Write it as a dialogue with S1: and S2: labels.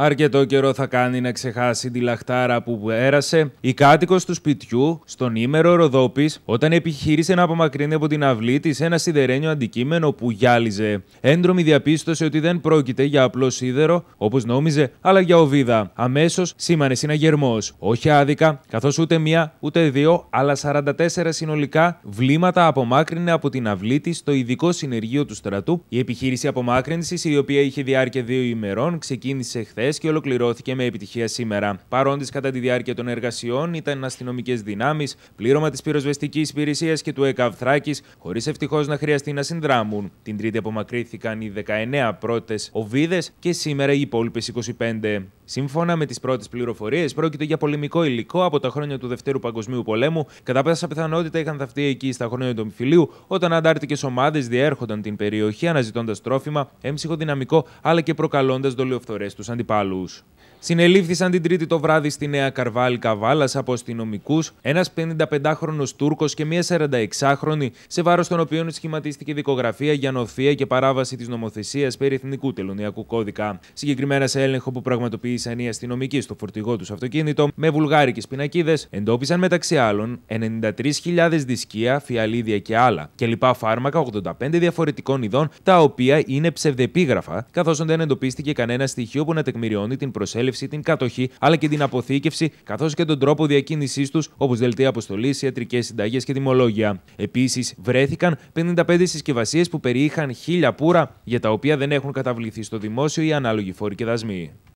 S1: Αρκετό καιρό θα κάνει να ξεχάσει τη λαχτάρα που έρασε η κάτοικος του σπιτιού στον ήμερο Ροδόπης, όταν επιχείρησε να απομακρύνει από την αυλή της ένα σιδερένιο αντικείμενο που γυάλιζε. Έντρομη διαπίστωσε ότι δεν πρόκειται για απλό σίδερο, όπως νόμιζε, αλλά για οβίδα. Αμέσως σήμανε συναγερμός. Όχι άδικα, καθώς ούτε μία, ούτε δύο, αλλά 44 συνολικά βλήματα απομάκρυνε από την αυλή της στο ειδικό συνεργείο του στρατού. Η επιχείρηση απομάκρυνσης, η οποία είχε διάρκεια δύο ημερών, ξεκίνησε χθες και ολοκληρώθηκε με επιτυχία σήμερα. Παρόντες κατά τη διάρκεια των εργασιών ήταν αστυνομικές δυνάμεις, πλήρωμα της πυροσβεστικής υπηρεσίας και του ΕΚΑΒ Θράκη, χωρίς ευτυχώς να χρειαστεί να συνδράμουν. Την Τρίτη απομακρύνθηκαν οι 19 πρώτες οβίδες και σήμερα οι υπόλοιπες 25. Σύμφωνα με τις πρώτες πληροφορίες, πρόκειται για πολεμικό υλικό από τα χρόνια του Δευτέρου Παγκοσμίου Πολέμου. Κατά πάσα πιθανότητα είχαν ταυτεί εκεί στα χρόνια του εμφυλίου, όταν αντάρτικες ομάδες διέρχονταν την περιοχή αναζητώντας τρόφιμα, έμψυχο δυναμικό αλλά και προκαλώντας δολιοφθορές του αντιπάλους συνελήφθησαν την Τρίτη το βράδυ στη Νέα Καρβάλ Καβάλας από αστυνομικούς ένας 55χρονο Τούρκος και μία 46χρονη, σε βάρος των οποίων σχηματίστηκε δικογραφία για νοθεία και παράβαση της νομοθεσίας περί Εθνικού Τελωνιακού Κώδικα. Συγκεκριμένα σε έλεγχο που πραγματοποίησαν οι αστυνομικοί στο φορτηγό τους αυτοκίνητο με βουλγάρικες πινακίδες, εντόπισαν μεταξύ άλλων 93.000 δισκία, φιαλίδια και άλλα και λοιπά φάρμακα 85 διαφορετικών ειδών, τα οποία είναι ψευδεπίγραφα, καθώς δεν εντοπίστηκε κανένα στοιχείο που να τεκμηριώνει την προσέλευση εκμετάλλευση, την κατοχή αλλά και την αποθήκευση, καθώς και τον τρόπο διακίνησής τους, όπως δελτία αποστολής, ιατρικές συνταγές και τιμολόγια. Επίσης, βρέθηκαν 55 συσκευασίες που περιείχαν χίλια πουρα για τα οποία δεν έχουν καταβληθεί στο δημόσιο οι ανάλογοι φόροι και δασμοί.